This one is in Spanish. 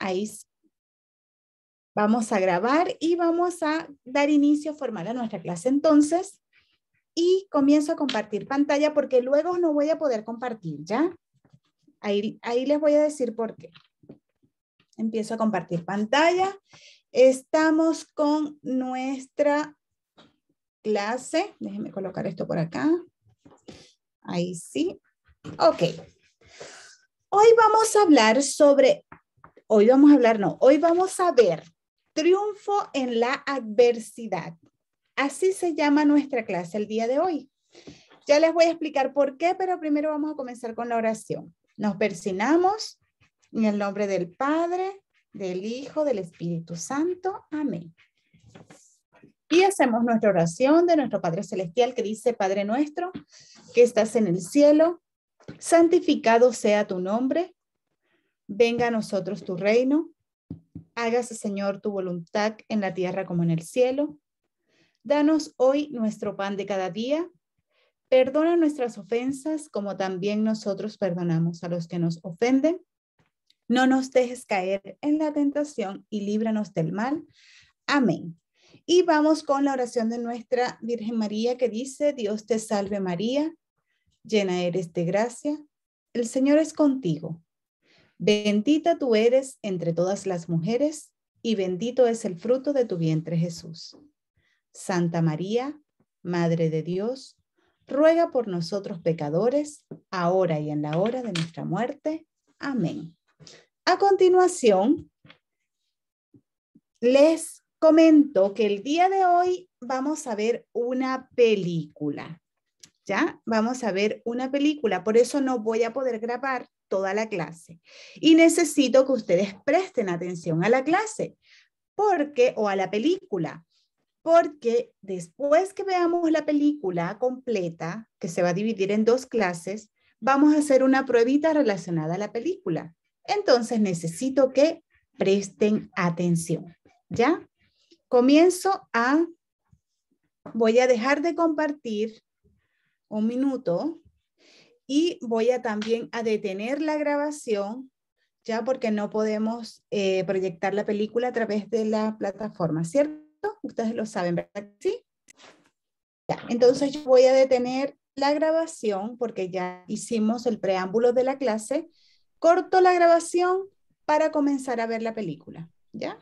ahí vamos a grabar y vamos a dar inicio formal a nuestra clase entonces. Y comienzo a compartir pantalla porque luego no voy a poder compartir, ¿ya? Ahí, ahí les voy a decir por qué. Empiezo a compartir pantalla. Estamos con nuestra clase. Déjenme colocar esto por acá. Ahí sí. Ok. Hoy vamos a hablar sobre Hoy vamos a hablar, no, hoy vamos a ver triunfo en la adversidad. Así se llama nuestra clase el día de hoy. Ya les voy a explicar por qué, pero primero vamos a comenzar con la oración. Nos persinamos en el nombre del Padre, del Hijo, del Espíritu Santo. Amén. Y hacemos nuestra oración de nuestro Padre Celestial que dice, Padre nuestro, que estás en el cielo, santificado sea tu nombre Venga a nosotros tu reino. Hágase, Señor, tu voluntad en la tierra como en el cielo. Danos hoy nuestro pan de cada día. Perdona nuestras ofensas como también nosotros perdonamos a los que nos ofenden. No nos dejes caer en la tentación y líbranos del mal. Amén. Y vamos con la oración de nuestra Virgen María que dice, Dios te salve María, llena eres de gracia, el Señor es contigo Bendita tú eres entre todas las mujeres, y bendito es el fruto de tu vientre Jesús. Santa María, Madre de Dios, ruega por nosotros pecadores, ahora y en la hora de nuestra muerte. Amén. A continuación, les comento que el día de hoy vamos a ver una película. ¿ya? Vamos a ver una película, por eso no voy a poder grabar toda la clase. Y necesito que ustedes presten atención a la clase, porque, o a la película, porque después que veamos la película completa, que se va a dividir en dos clases, vamos a hacer una pruebita relacionada a la película. Entonces necesito que presten atención, ¿ya? Comienzo a, voy a dejar de compartir un minuto y voy a también a detener la grabación ya porque no podemos eh, proyectar la película a través de la plataforma, ¿cierto? Ustedes lo saben, ¿verdad? Sí. entonces voy a detener la grabación porque ya hicimos el preámbulo de la clase. Corto la grabación para comenzar a ver la película, ¿ya?